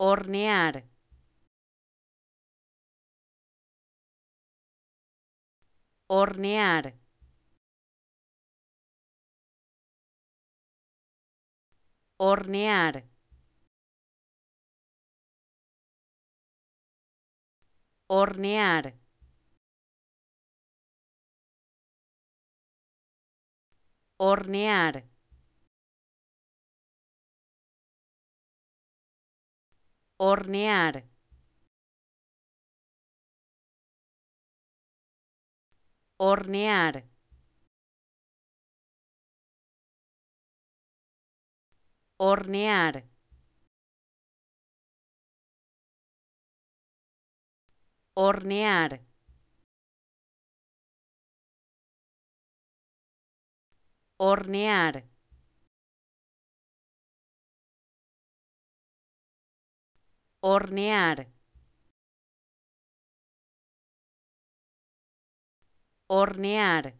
Hornear. Hornear. Hornear. Hornear. Hornear. Hornear. Hornear. Hornear. Hornear. Hornear. Hornear. Hornear.